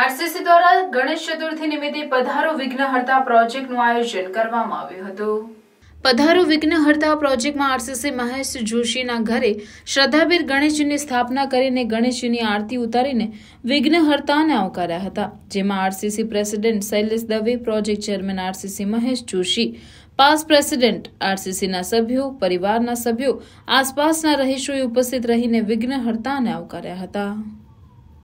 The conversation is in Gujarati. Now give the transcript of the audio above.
આરસીસી દ્વારા ગણેશ ચતુર્થી નિમિત્તે પધારો વિઘ્નહર્તા પ્રોજેક્ટનું આયોજન કરવામાં આવ્યું હતું પધારો વિઘ્નહર્તા પ્રોજેક્ટમાં આરસીસી મહેશ જોશીના ઘરે શ્રદ્ધાવીર ગણેશજીની સ્થાપના કરીને ગણેશજીની આરતી ઉતારીને વિઘ્નહર્તાને આવકાર્યા હતા જેમાં RCC president Shailesh Dave project chairman RCC Mahesh Joshi past president આરસીસીના સભ્યો પરિવારના સભ્યો આસપાસના રહીશોએ ઉપસ્થિત રહીને વિઘ્નહર્તાને આવકાર્યા હતા